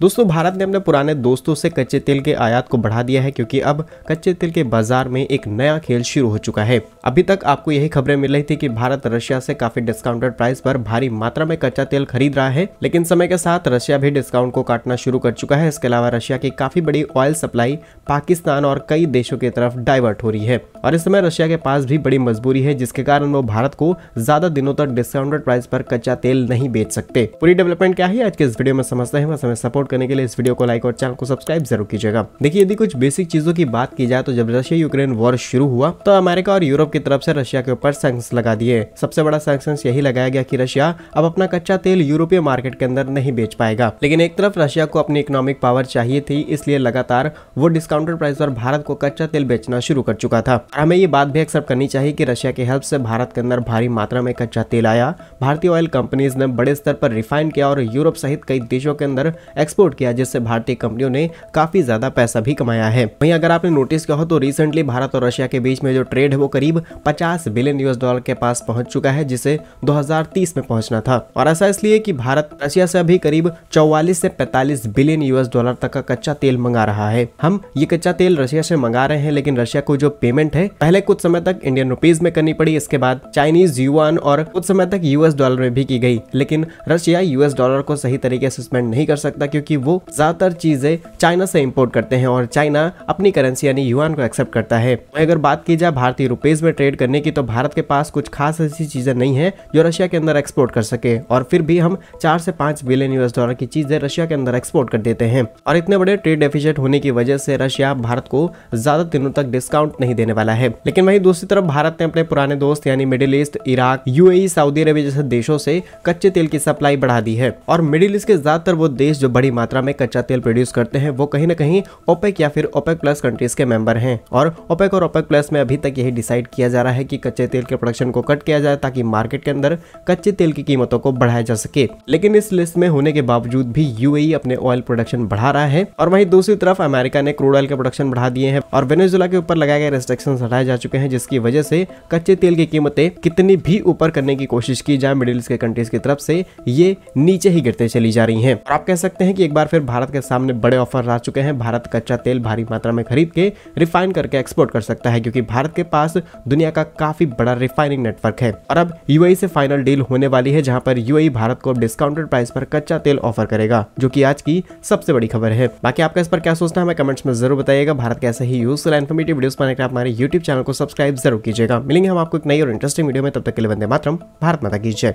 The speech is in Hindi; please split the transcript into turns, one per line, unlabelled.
दोस्तों भारत ने अपने पुराने दोस्तों से कच्चे तेल के आयात को बढ़ा दिया है क्योंकि अब कच्चे तेल के बाजार में एक नया खेल शुरू हो चुका है अभी तक आपको यही खबरें मिल रही थी कि भारत रशिया से काफी डिस्काउंटेड प्राइस पर भारी मात्रा में कच्चा तेल खरीद रहा है लेकिन समय के साथ रशिया भी डिस्काउंट को काटना शुरू कर चुका है इसके अलावा रशिया की काफी बड़ी ऑयल सप्लाई पाकिस्तान और कई देशों की तरफ डाइवर्ट हो रही है और इस समय रशिया के पास भी बड़ी मजबूरी है जिसके कारण वो भारत को ज्यादा दिनों तक डिस्काउंटेड प्राइस पर कच्चा तेल नहीं बेच सकते पूरी डेवलपमेंट क्या है आज के इस वीडियो में समझते हैं सपोर्ट करने के लिए इस वीडियो को लाइक और चैनल को सब्सक्राइब जरूर कीजिएगा देखिए यदि कुछ बेसिक चीजों की बात की जाए तो जब रशिया यूक्रेन वॉर शुरू हुआ तो अमेरिका और यूरोप की तरफ से रशिया के ऊपर सैंक्शन लगा दिए सबसे बड़ा सैंक्शन यही लगाया गया की रशिया अब अपना कच्चा तेल यूरोपीय मार्केट के अंदर नहीं बेच पाएगा लेकिन एक तरफ रशिया को अपनी इकोनॉमिक पावर चाहिए थी इसलिए लगातार वो डिस्काउंटेड प्राइस पर भारत को कच्चा तेल बेचना शुरू कर चुका था हमें ये बात भी एक्सेप्ट करनी चाहिए कि रशिया के हेल्प से भारत के अंदर भारी मात्रा में कच्चा तेल आया भारतीय ऑयल कंपनीज ने बड़े स्तर पर रिफाइन किया और यूरोप सहित कई देशों के अंदर एक्सपोर्ट एक्सपोर्ट किया जिससे भारतीय कंपनियों ने काफी ज्यादा पैसा भी कमाया है वहीं अगर आपने नोटिस किया हो तो रिसेंटली भारत और रशिया के बीच में जो ट्रेड है वो करीब पचास बिलियन यूएस डॉलर के पास पहुंच चुका है जिसे 2030 में पहुंचना था और ऐसा इसलिए कि भारत रशिया से अभी करीब 44 से 45 बिलियन यूएस डॉलर तक का कच्चा तेल मंगा रहा है हम ये कच्चा तेल रशिया से मंगा रहे हैं लेकिन रशिया को जो पेमेंट है पहले कुछ समय तक इंडियन रुपीज में करनी पड़ी इसके बाद चाइनीज युआन और कुछ समय तक यूएस डॉलर में भी की गई लेकिन रशिया यूएस डॉलर को सही तरीके से स्पेंड नहीं कर सकता क्योंकि क्योंकि वो ज़्यादातर चीज़ें चाइना से इम्पोर्ट करते हैं और चाइना अपनी करेंसी यानी युआन को एक्सेप्ट करता है अगर बात की जाए भारतीय रुपीज़ में ट्रेड करने की तो भारत के पास कुछ खास ऐसी चीज़ें नहीं है जो रशिया के अंदर एक्सपोर्ट कर सके और फिर भी हम चार से पांच बिलियन यूएस डॉलर की चीज़ें रशिया के अंदर एक्सपोर्ट कर देते हैं और इतने बड़े ट्रेड डेफिजिट होने की वजह से रशिया भारत को ज़्यादा दिनों तक डिस्काउंट नहीं देने वाला है लेकिन वहीं दूसरी तरफ भारत ने अपने पुराने दोस्त यानी Middle East Iraq UAE Saudi Arab जैसे देशों से कच्चे तेल की सप्लाई बढ़ा दी है और मिडिल ईस्ट के ज्यादातर वो देश जो बड़ी मात्रा में कच्चा तेल प्रोड्यूस करते हैं वो कहीं ना कहीं ओपेक या फिर ओपेक प्लस कंट्रीज के मेंबर हैं और ओपेक और ओपेक प्लस में अभी तक यही डिसाइड किया जा रहा है कि कच्चे तेल के प्रोडक्शन को कट किया जाए ताकि मार्केट के अंदर कच्चे तेल की कीमतों को बढ़ाया जा सके लेकिन इस लिस्ट में होने के बावजूद भी यू e अपने ऑयल प्रोडक्शन बढ़ा रहा है और वहीं दूसरी तरफ अमेरिका ने क्रूड ऑयल के प्रोडक्शन बढ़ा दिए हैं और वेनेजुला के ऊपर लगाए गए रेस्ट्रिक्शन हटाए जा चुके हैं जिसकी वजह से कच्चे तेल की कीमतें कितनी भी ऊपर करने की कोशिश की जाए मिडिल ईस्ट के कंट्रीज की तरफ से ये नीचे ही गिरते चली जा रही है और आप कह सकते हैं कि एक बार फिर भारत के सामने बड़े ऑफर आ चुके हैं भारत कच्चा तेल भारी मात्रा में खरीद के रिफाइन करके एक्सपोर्ट कर सकता है क्योंकि भारत के पास दुनिया का काफी बड़ा रिफाइनिंग नेटवर्क है और अब यू से फाइनल डील होने वाली है जहाँ पर यू भारत को डिस्काउंटेड प्राइस पर कच्चा तेल ऑफर करेगा जो की आज की सबसे बड़ी खबर है बाकी आपका इस पर क्या सोचना है हमें कमेंट्स में जरूर बताइएगा भारत के ऐसे ही यूजफुल इन्फॉर्मेटिव वीडियो बनाने के हमारे यूट्यूब चैनल को सब्सक्राइब जरूर कीजिएगा मिलेंगे हम आपको एक नई और इंटरेस्टिंग वीडियो में तब तक के लिए बंदे मातरम भारत माता की जय